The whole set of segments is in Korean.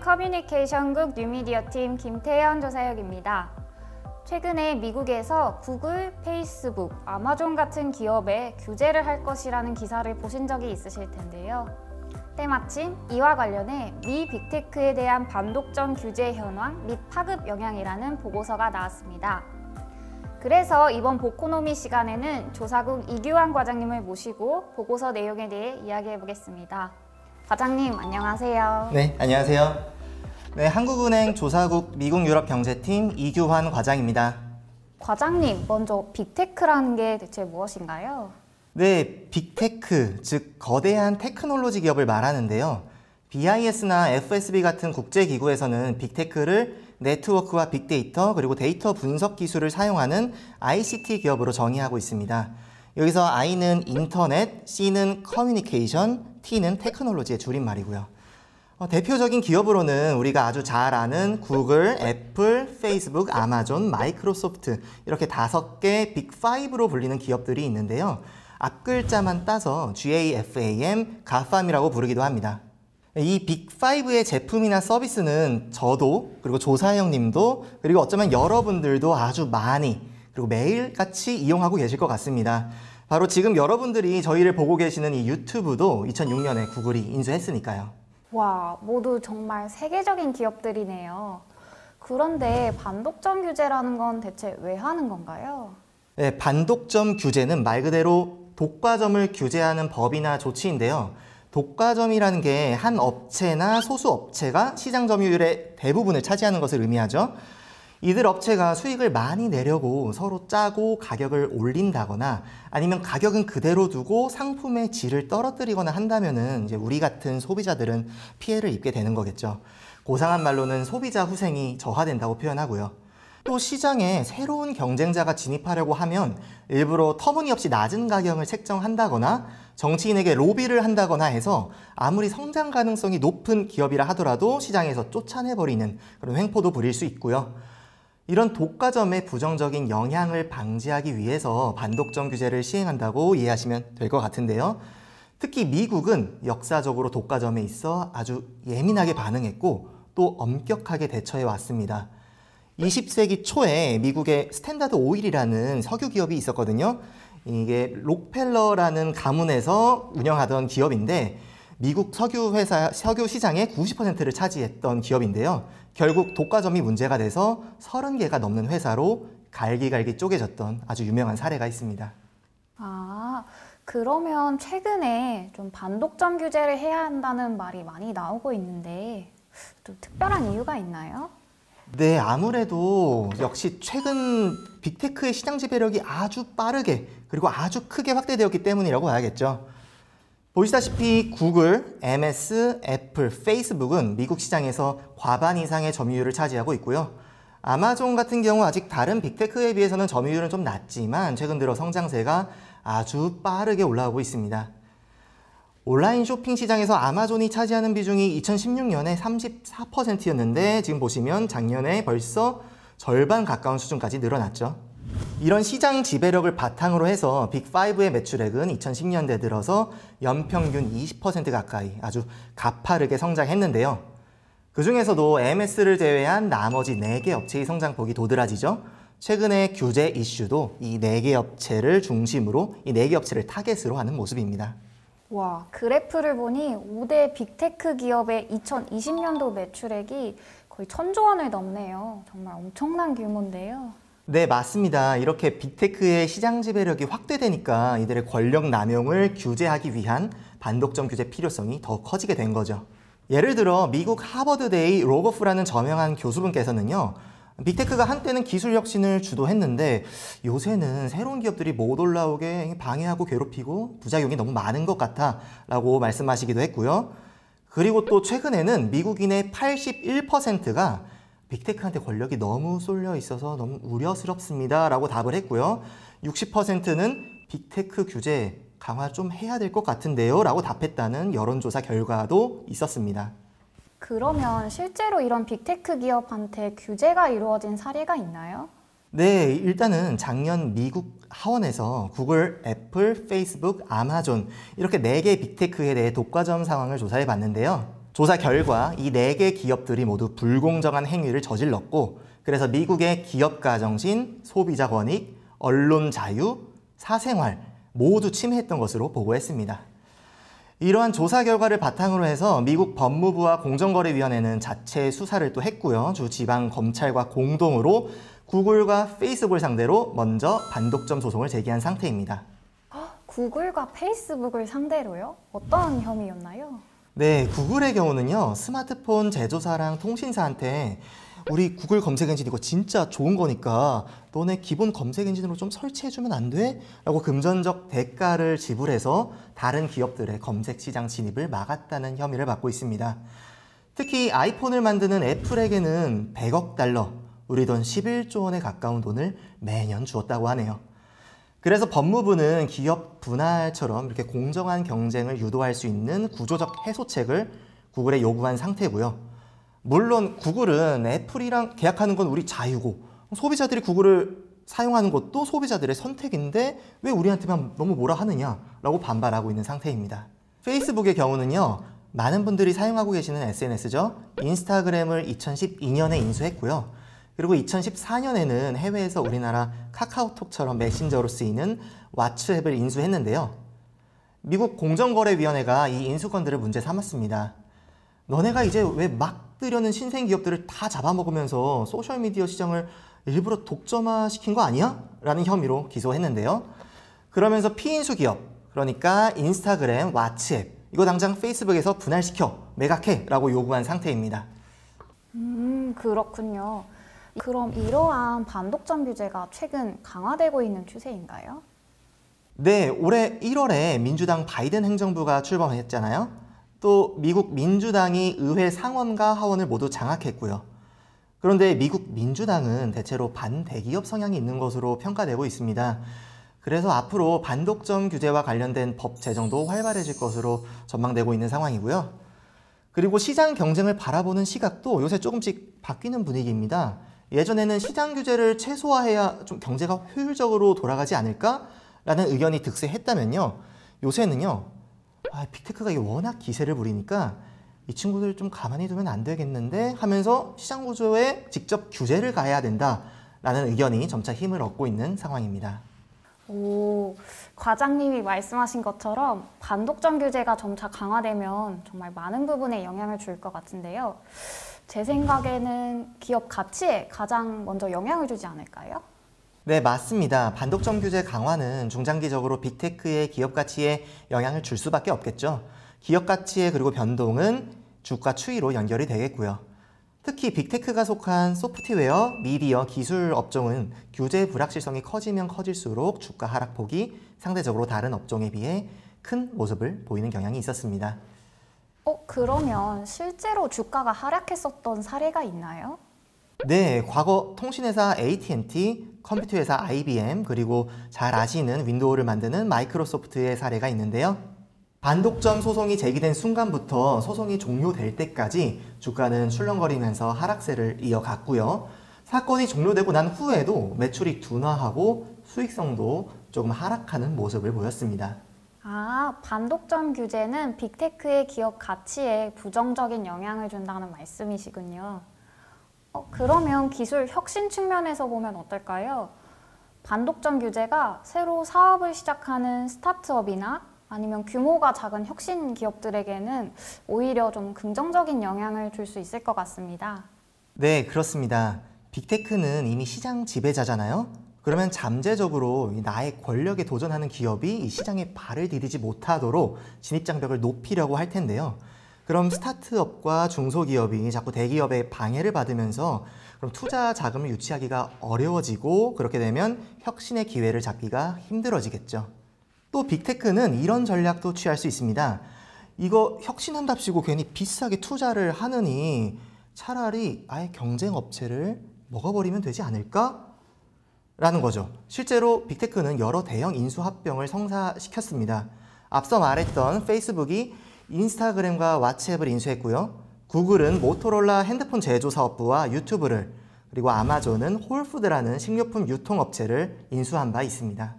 커뮤니케이션국 뉴미디어팀 김태현 조사역입니다. 최근에 미국에서 구글, 페이스북, 아마존 같은 기업에 규제를 할 것이라는 기사를 보신 적이 있으실 텐데요. 때마침 이와 관련해 미 빅테크에 대한 반독점 규제 현황 및 파급 영향이라는 보고서가 나왔습니다. 그래서 이번 보코노미 시간에는 조사국 이규환 과장님을 모시고 보고서 내용에 대해 이야기해 보겠습니다. 과장님 안녕하세요. 네, 안녕하세요. 네, 한국은행 조사국 미국유럽경제팀 이규환 과장입니다. 과장님, 먼저 빅테크라는 게 대체 무엇인가요? 네, 빅테크, 즉 거대한 테크놀로지 기업을 말하는데요. BIS나 FSB 같은 국제기구에서는 빅테크를 네트워크와 빅데이터 그리고 데이터 분석 기술을 사용하는 ICT 기업으로 정의하고 있습니다. 여기서 I는 인터넷, C는 커뮤니케이션, T는 테크놀로지의 줄임말이고요. 어, 대표적인 기업으로는 우리가 아주 잘 아는 구글, 애플, 페이스북, 아마존, 마이크로소프트 이렇게 다섯 개 빅5로 불리는 기업들이 있는데요. 앞글자만 따서 GAFAM, 가팜이라고 부르기도 합니다. 이 빅5의 제품이나 서비스는 저도 그리고 조사형님도 그리고 어쩌면 여러분들도 아주 많이 그리고 매일같이 이용하고 계실 것 같습니다. 바로 지금 여러분들이 저희를 보고 계시는 이 유튜브도 2006년에 구글이 인수했으니까요. 와, 모두 정말 세계적인 기업들이네요. 그런데 반독점 규제라는 건 대체 왜 하는 건가요? 네, 반독점 규제는 말 그대로 독과점을 규제하는 법이나 조치인데요. 독과점이라는 게 한 업체나 소수 업체가 시장 점유율의 대부분을 차지하는 것을 의미하죠. 이들 업체가 수익을 많이 내려고 서로 짜고 가격을 올린다거나 아니면 가격은 그대로 두고 상품의 질을 떨어뜨리거나 한다면은 이제 우리 같은 소비자들은 피해를 입게 되는 거겠죠. 고상한 말로는 소비자 후생이 저하된다고 표현하고요. 또 시장에 새로운 경쟁자가 진입하려고 하면 일부러 터무니없이 낮은 가격을 책정한다거나 정치인에게 로비를 한다거나 해서 아무리 성장 가능성이 높은 기업이라 하더라도 시장에서 쫓아내버리는 그런 횡포도 부릴 수 있고요. 이런 독과점의 부정적인 영향을 방지하기 위해서 반독점 규제를 시행한다고 이해하시면 될 것 같은데요. 특히 미국은 역사적으로 독과점에 있어 아주 예민하게 반응했고 또 엄격하게 대처해 왔습니다. 20세기 초에 미국의 스탠다드 오일이라는 석유 기업이 있었거든요. 이게 록펠러라는 가문에서 운영하던 기업인데 미국 석유 회사 석유 시장의 90%를 차지했던 기업인데요. 결국 독과점이 문제가 돼서 30개가 넘는 회사로 갈기갈기 쪼개졌던 아주 유명한 사례가 있습니다. 아, 그러면 최근에 좀 반독점 규제를 해야 한다는 말이 많이 나오고 있는데 또 특별한 이유가 있나요? 네, 아무래도 역시 최근 빅테크의 시장 지배력이 아주 빠르게 그리고 아주 크게 확대되었기 때문이라고 봐야겠죠. 보시다시피 구글, MS, 애플, 페이스북은 미국 시장에서 과반 이상의 점유율을 차지하고 있고요. 아마존 같은 경우 아직 다른 빅테크에 비해서는 점유율은 좀 낮지만 최근 들어 성장세가 아주 빠르게 올라오고 있습니다. 온라인 쇼핑 시장에서 아마존이 차지하는 비중이 2016년에 34%였는데 지금 보시면 작년에 벌써 절반 가까운 수준까지 늘어났죠. 이런 시장 지배력을 바탕으로 해서 빅5의 매출액은 2010년대 들어서 연평균 20% 가까이 아주 가파르게 성장했는데요. 그 중에서도 MS를 제외한 나머지 4개 업체의 성장폭이 도드라지죠. 최근의 규제 이슈도 이 4개 업체를 중심으로 이 4개 업체를 타겟으로 하는 모습입니다. 와, 그래프를 보니 5대 빅테크 기업의 2020년도 매출액이 거의 천조 원을 넘네요. 정말 엄청난 규모인데요. 네, 맞습니다. 이렇게 빅테크의 시장 지배력이 확대되니까 이들의 권력 남용을 규제하기 위한 반독점 규제 필요성이 더 커지게 된 거죠. 예를 들어 미국 하버드대의 로거프라는 저명한 교수분께서는요. 빅테크가 한때는 기술 혁신을 주도했는데 요새는 새로운 기업들이 못 올라오게 방해하고 괴롭히고 부작용이 너무 많은 것 같아 라고 말씀하시기도 했고요. 그리고 또 최근에는 미국인의 81%가 빅테크한테 권력이 너무 쏠려 있어서 너무 우려스럽습니다. 라고 답을 했고요. 60%는 빅테크 규제 강화 좀 해야 될 것 같은데요. 라고 답했다는 여론조사 결과도 있었습니다. 그러면 실제로 이런 빅테크 기업한테 규제가 이루어진 사례가 있나요? 네, 일단은 작년 미국 하원에서 구글, 애플, 페이스북, 아마존 이렇게 4개 빅테크에 대해 독과점 상황을 조사해 봤는데요. 조사 결과 이 네 개 기업들이 모두 불공정한 행위를 저질렀고 그래서 미국의 기업가 정신, 소비자 권익, 언론 자유, 사생활 모두 침해했던 것으로 보고했습니다. 이러한 조사 결과를 바탕으로 해서 미국 법무부와 공정거래위원회는 자체 수사를 또 했고요. 주 지방 검찰과 공동으로 구글과 페이스북을 상대로 먼저 반독점 소송을 제기한 상태입니다. 아, 구글과 페이스북을 상대로요? 어떤 혐의였나요? 네, 구글의 경우는요. 스마트폰 제조사랑 통신사한테 우리 구글 검색 엔진 이거 진짜 좋은 거니까 너네 기본 검색 엔진으로 좀 설치해주면 안 돼? 라고 금전적 대가를 지불해서 다른 기업들의 검색 시장 진입을 막았다는 혐의를 받고 있습니다. 특히 아이폰을 만드는 애플에게는 100억 달러, 우리 돈 11조 원에 가까운 돈을 매년 주었다고 하네요. 그래서 법무부는 기업 분할처럼 이렇게 공정한 경쟁을 유도할 수 있는 구조적 해소책을 구글에 요구한 상태고요. 물론 구글은 애플이랑 계약하는 건 우리 자유고 소비자들이 구글을 사용하는 것도 소비자들의 선택인데 왜 우리한테만 너무 뭐라 하느냐라고 반발하고 있는 상태입니다. 페이스북의 경우는요. 많은 분들이 사용하고 계시는 SNS죠. 인스타그램을 2012년에 인수했고요. 그리고 2014년에는 해외에서 우리나라 카카오톡처럼 메신저로 쓰이는 왓츠앱을 인수했는데요. 미국 공정거래위원회가 이인수권들을 문제 삼았습니다. 너네가 이제 왜막 뜨려는 신생 기업들을 다 잡아먹으면서 소셜미디어 시장을 일부러 독점화시킨 거 아니야? 라는 혐의로 기소했는데요. 그러면서 피인수 기업, 그러니까 인스타그램, 왓츠앱, 이거 당장 페이스북에서 분할시켜, 매각해 라고 요구한 상태입니다. 음, 그렇군요. 그럼 이러한 반독점 규제가 최근 강화되고 있는 추세인가요? 네, 올해 1월에 민주당 바이든 행정부가 출범했잖아요. 또 미국 민주당이 의회 상원과 하원을 모두 장악했고요. 그런데 미국 민주당은 대체로 반대기업 성향이 있는 것으로 평가되고 있습니다. 그래서 앞으로 반독점 규제와 관련된 법 제정도 활발해질 것으로 전망되고 있는 상황이고요. 그리고 시장 경쟁을 바라보는 시각도 요새 조금씩 바뀌는 분위기입니다. 예전에는 시장 규제를 최소화해야 좀 경제가 효율적으로 돌아가지 않을까라는 의견이 득세했다면요. 요새는요. 아, 빅테크가 워낙 기세를 부리니까 이 친구들 좀 가만히 두면 안 되겠는데 하면서 시장 구조에 직접 규제를 가해야 된다라는 의견이 점차 힘을 얻고 있는 상황입니다. 오, 과장님이 말씀하신 것처럼 반독점 규제가 점차 강화되면 정말 많은 부분에 영향을 줄 것 같은데요. 제 생각에는 기업 가치에 가장 먼저 영향을 주지 않을까요? 네, 맞습니다. 반독점 규제 강화는 중장기적으로 빅테크의 기업 가치에 영향을 줄 수밖에 없겠죠. 기업 가치의 그리고 변동은 주가 추이로 연결이 되겠고요. 특히 빅테크가 속한 소프트웨어, 미디어, 기술 업종은 규제 불확실성이 커지면 커질수록 주가 하락폭이 상대적으로 다른 업종에 비해 큰 모습을 보이는 경향이 있었습니다. 어, 그러면 실제로 주가가 하락했었던 사례가 있나요? 네, 과거 통신회사 AT&T, 컴퓨터 회사 IBM, 그리고 잘 아시는 윈도우를 만드는 마이크로소프트의 사례가 있는데요. 반독점 소송이 제기된 순간부터 소송이 종료될 때까지 주가는 출렁거리면서 하락세를 이어갔고요. 사건이 종료되고 난 후에도 매출이 둔화하고 수익성도 조금 하락하는 모습을 보였습니다. 아, 반독점 규제는 빅테크의 기업 가치에 부정적인 영향을 준다는 말씀이시군요. 어, 그러면 기술 혁신 측면에서 보면 어떨까요? 반독점 규제가 새로 사업을 시작하는 스타트업이나 아니면 규모가 작은 혁신 기업들에게는 오히려 좀 긍정적인 영향을 줄 수 있을 것 같습니다. 네, 그렇습니다. 빅테크는 이미 시장 지배자잖아요. 그러면 잠재적으로 나의 권력에 도전하는 기업이 이 시장에 발을 디디지 못하도록 진입장벽을 높이려고 할 텐데요. 그럼 스타트업과 중소기업이 자꾸 대기업의 방해를 받으면서 그럼 투자 자금을 유치하기가 어려워지고 그렇게 되면 혁신의 기회를 잡기가 힘들어지겠죠. 또 빅테크는 이런 전략도 취할 수 있습니다. 이거 혁신한답시고 괜히 비싸게 투자를 하느니 차라리 아예 경쟁 업체를 먹어버리면 되지 않을까? 라는 거죠. 실제로 빅테크는 여러 대형 인수합병을 성사시켰습니다. 앞서 말했던 페이스북이 인스타그램과 왓츠앱을 인수했고요. 구글은 모토로라 핸드폰 제조 사업부와 유튜브를 그리고 아마존은 홀푸드라는 식료품 유통업체를 인수한 바 있습니다.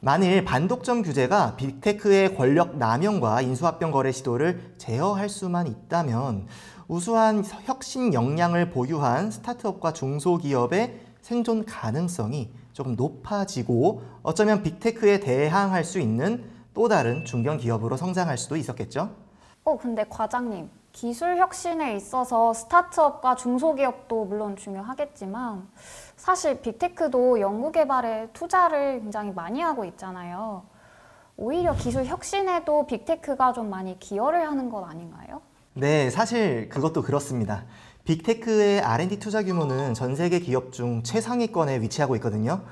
만일 반독점 규제가 빅테크의 권력 남용과 인수합병 거래 시도를 제어할 수만 있다면 우수한 혁신 역량을 보유한 스타트업과 중소기업의 생존 가능성이 조금 높아지고 어쩌면 빅테크에 대항할 수 있는 또 다른 중견 기업으로 성장할 수도 있었겠죠. 어, 근데 과장님, 기술 혁신에 있어서 스타트업과 중소기업도 물론 중요하겠지만 사실 빅테크도 연구개발에 투자를 굉장히 많이 하고 있잖아요. 오히려 기술 혁신에도 빅테크가 좀 많이 기여를 하는 것 아닌가요? 네, 사실 그것도 그렇습니다. 빅테크의 R&D 투자 규모는 전 세계 기업 중 최상위권에 위치하고 있거든요.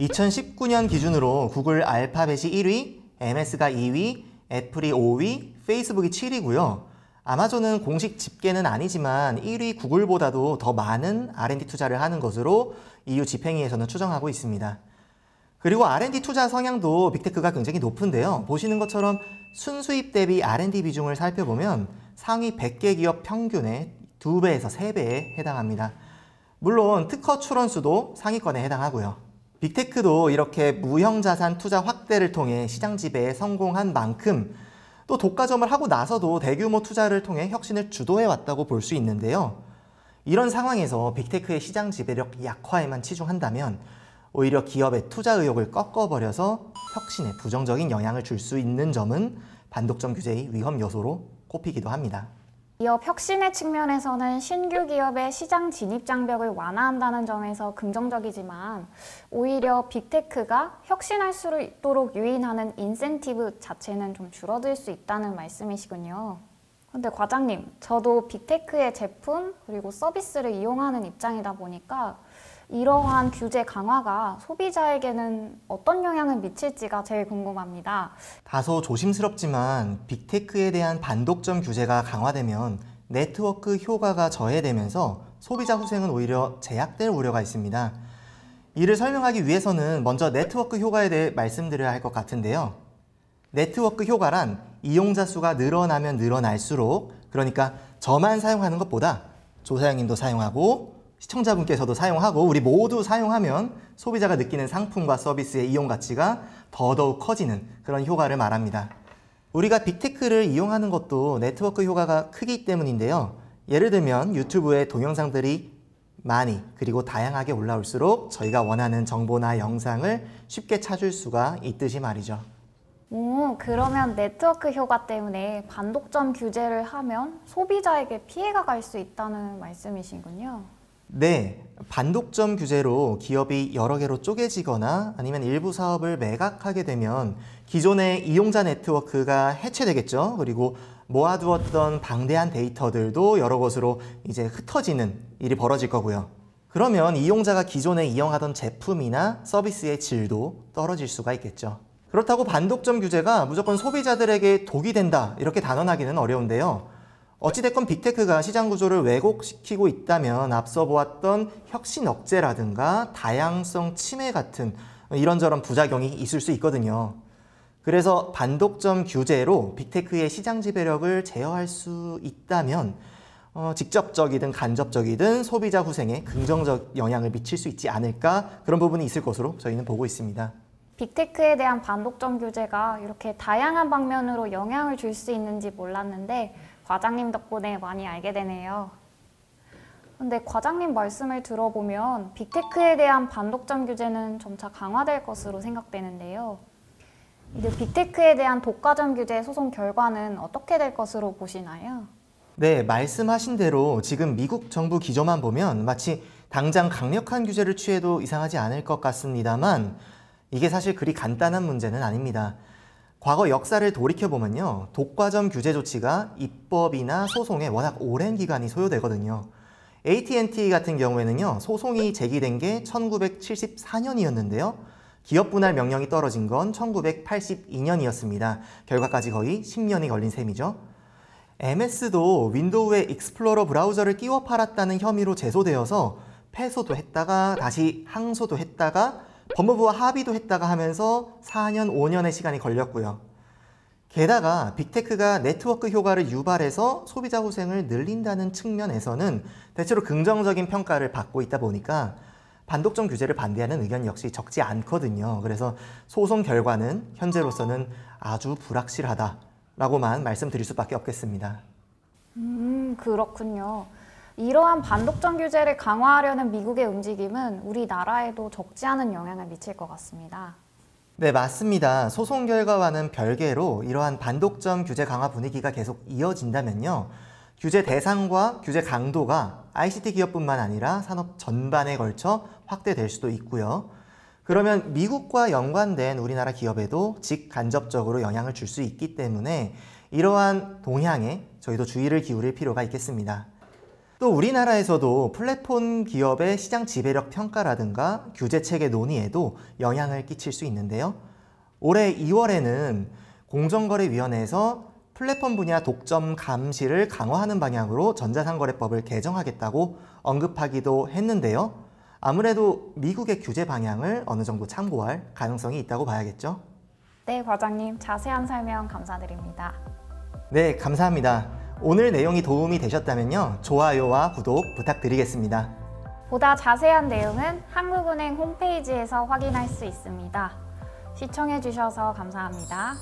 2019년 기준으로 구글 알파벳이 1위, MS가 2위, 애플이 5위, 페이스북이 7위고요. 아마존은 공식 집계는 아니지만 1위 구글보다도 더 많은 R&D 투자를 하는 것으로 EU 집행위에서는 추정하고 있습니다. 그리고 R&D 투자 성향도 빅테크가 굉장히 높은데요. 보시는 것처럼 순수입 대비 R&D 비중을 살펴보면 상위 100개 기업 평균의 2배에서 3배에 해당합니다. 물론 특허 출원수도 상위권에 해당하고요. 빅테크도 이렇게 무형자산 투자 확대를 통해 시장 지배에 성공한 만큼 또 독과점을 하고 나서도 대규모 투자를 통해 혁신을 주도해왔다고 볼 수 있는데요. 이런 상황에서 빅테크의 시장 지배력 약화에만 치중한다면 오히려 기업의 투자 의욕을 꺾어버려서 혁신에 부정적인 영향을 줄 수 있는 점은 반독점 규제의 위험 요소로 꼽히기도 합니다. 이어 혁신의 측면에서는 신규 기업의 시장 진입 장벽을 완화한다는 점에서 긍정적이지만 오히려 빅테크가 혁신할 수 있도록 유인하는 인센티브 자체는 좀 줄어들 수 있다는 말씀이시군요. 근데 과장님, 저도 빅테크의 제품 그리고 서비스를 이용하는 입장이다 보니까 이러한 규제 강화가 소비자에게는 어떤 영향을 미칠지가 제일 궁금합니다. 다소 조심스럽지만 빅테크에 대한 반독점 규제가 강화되면 네트워크 효과가 저해되면서 소비자 후생은 오히려 제약될 우려가 있습니다. 이를 설명하기 위해서는 먼저 네트워크 효과에 대해 말씀드려야 할 것 같은데요. 네트워크 효과란 이용자 수가 늘어나면 늘어날수록 그러니까 저만 사용하는 것보다 조사장님도 사용하고 시청자분께서도 사용하고 우리 모두 사용하면 소비자가 느끼는 상품과 서비스의 이용 가치가 더더욱 커지는 그런 효과를 말합니다. 우리가 빅테크를 이용하는 것도 네트워크 효과가 크기 때문인데요. 예를 들면 유튜브에 동영상들이 많이 그리고 다양하게 올라올수록 저희가 원하는 정보나 영상을 쉽게 찾을 수가 있듯이 말이죠. 오, 그러면 네트워크 효과 때문에 반독점 규제를 하면 소비자에게 피해가 갈 수 있다는 말씀이신군요 네, 반독점 규제로 기업이 여러 개로 쪼개지거나 아니면 일부 사업을 매각하게 되면 기존의 이용자 네트워크가 해체되겠죠. 그리고 모아두었던 방대한 데이터들도 여러 곳으로 이제 흩어지는 일이 벌어질 거고요. 그러면 이용자가 기존에 이용하던 제품이나 서비스의 질도 떨어질 수가 있겠죠. 그렇다고 반독점 규제가 무조건 소비자들에게 독이 된다 이렇게 단언하기는 어려운데요. 어찌됐건 빅테크가 시장 구조를 왜곡시키고 있다면 앞서 보았던 혁신 억제라든가 다양성 침해 같은 이런저런 부작용이 있을 수 있거든요. 그래서 반독점 규제로 빅테크의 시장 지배력을 제어할 수 있다면 어, 직접적이든 간접적이든 소비자 후생에 긍정적 영향을 미칠 수 있지 않을까 그런 부분이 있을 것으로 저희는 보고 있습니다. 빅테크에 대한 반독점 규제가 이렇게 다양한 방면으로 영향을 줄 수 있는지 몰랐는데 과장님 덕분에 많이 알게 되네요. 근데 과장님 말씀을 들어보면 빅테크에 대한 반독점 규제는 점차 강화될 것으로 생각되는데요. 이제 빅테크에 대한 독과점 규제 소송 결과는 어떻게 될 것으로 보시나요? 네, 말씀하신 대로 지금 미국 정부 기조만 보면 마치 당장 강력한 규제를 취해도 이상하지 않을 것 같습니다만 이게 사실 그리 간단한 문제는 아닙니다. 과거 역사를 돌이켜보면요. 독과점 규제 조치가 입법이나 소송에 워낙 오랜 기간이 소요되거든요. AT&T 같은 경우에는요. 소송이 제기된 게 1974년이었는데요. 기업 분할 명령이 떨어진 건 1982년이었습니다. 결과까지 거의 10년이 걸린 셈이죠. MS도 윈도우에 익스플로러 브라우저를 끼워 팔았다는 혐의로 제소되어서 패소도 했다가 다시 항소도 했다가 법무부와 합의도 했다가 하면서 4년, 5년의 시간이 걸렸고요. 게다가 빅테크가 네트워크 효과를 유발해서 소비자 후생을 늘린다는 측면에서는 대체로 긍정적인 평가를 받고 있다 보니까 반독점 규제를 반대하는 의견 역시 적지 않거든요. 그래서 소송 결과는 현재로서는 아주 불확실하다라고만 말씀드릴 수밖에 없겠습니다. 음, 그렇군요. 이러한 반독점 규제를 강화하려는 미국의 움직임은 우리나라에도 적지 않은 영향을 미칠 것 같습니다. 네, 맞습니다. 소송 결과와는 별개로 이러한 반독점 규제 강화 분위기가 계속 이어진다면요. 규제 대상과 규제 강도가 ICT 기업뿐만 아니라 산업 전반에 걸쳐 확대될 수도 있고요. 그러면 미국과 연관된 우리나라 기업에도 직간접적으로 영향을 줄 수 있기 때문에 이러한 동향에 저희도 주의를 기울일 필요가 있겠습니다. 또 우리나라에서도 플랫폼 기업의 시장 지배력 평가라든가 규제 체계 논의에도 영향을 끼칠 수 있는데요. 올해 2월에는 공정거래위원회에서 플랫폼 분야 독점 감시를 강화하는 방향으로 전자상거래법을 개정하겠다고 언급하기도 했는데요. 아무래도 미국의 규제 방향을 어느 정도 참고할 가능성이 있다고 봐야겠죠? 네, 과장님 자세한 설명 감사드립니다. 네, 감사합니다. 오늘 내용이 도움이 되셨다면요. 좋아요와 구독 부탁드리겠습니다. 보다 자세한 내용은 한국은행 홈페이지에서 확인할 수 있습니다. 시청해주셔서 감사합니다.